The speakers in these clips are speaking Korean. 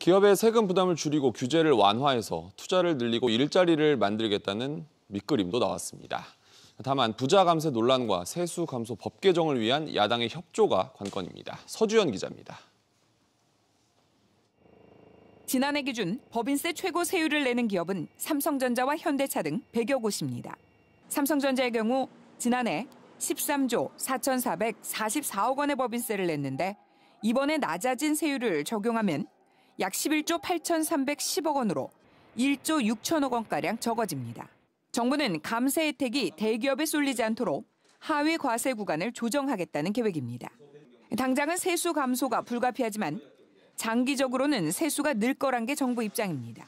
기업의 세금 부담을 줄이고 규제를 완화해서 투자를 늘리고 일자리를 만들겠다는 밑그림도 나왔습니다. 다만 부자 감세 논란과 세수 감소 법 개정을 위한 야당의 협조가 관건입니다. 서주연 기자입니다. 지난해 기준 법인세 최고 세율을 내는 기업은 삼성전자와 현대차 등 100여 곳입니다. 삼성전자의 경우 지난해 13조 4,444억 원의 법인세를 냈는데 이번에 낮아진 세율을 적용하면 약 11조 8,310억 원으로 1조 6천억 원가량 적어집니다. 정부는 감세 혜택이 대기업에 쏠리지 않도록 하위 과세 구간을 조정하겠다는 계획입니다. 당장은 세수 감소가 불가피하지만 장기적으로는 세수가 늘 거란 게 정부 입장입니다.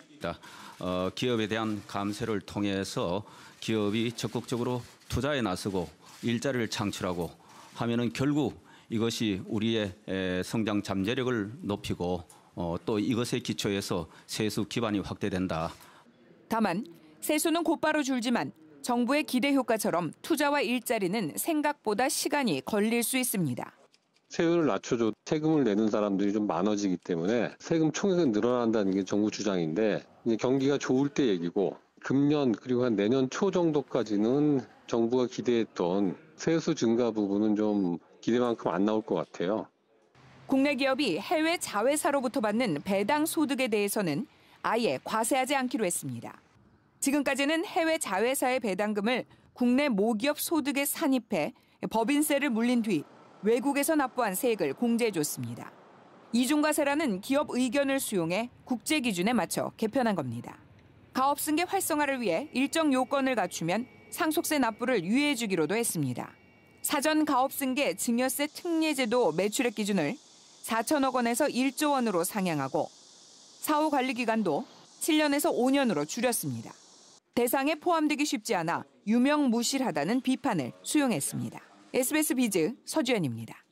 어, 기업에 대한 감세를 통해서 기업이 적극적으로 투자에 나서고 일자리를 창출하고 하면은 결국 이것이 우리의 성장 잠재력을 높이고 어, 또이것에기초해서 세수 기반이 확대된다. 다만 세수는 곧바로 줄지만 정부의 기대 효과처럼 투자와 일자리는 생각보다 시간이 걸릴 수 있습니다. 세율을 낮춰줘 세금을 내는 사람들이 좀 많아지기 때문에 세금 총액은 늘어난다는 게 정부 주장인데 경기가 좋을 때 얘기고 금년 그리고 한 내년 초 정도까지는 정부가 기대했던 세수 증가 부분은 좀 기대만큼 안 나올 것 같아요. 국내 기업이 해외 자회사로부터 받는 배당 소득에 대해서는 아예 과세하지 않기로 했습니다. 지금까지는 해외 자회사의 배당금을 국내 모기업 소득에 산입해 법인세를 물린 뒤 외국에서 납부한 세액을 공제해줬습니다. 이중과세라는 기업 의견을 수용해 국제 기준에 맞춰 개편한 겁니다. 가업승계 활성화를 위해 일정 요건을 갖추면 상속세 납부를 유예해주기로도 했습니다. 사전 가업승계 증여세 특례제도 매출액 기준을 4천억 원에서 1조 원으로 상향하고 사후 관리 기간도 7년에서 5년으로 줄였습니다. 대상에 포함되기 쉽지 않아 유명무실하다는 비판을 수용했습니다. SBS 비즈 서주연입니다.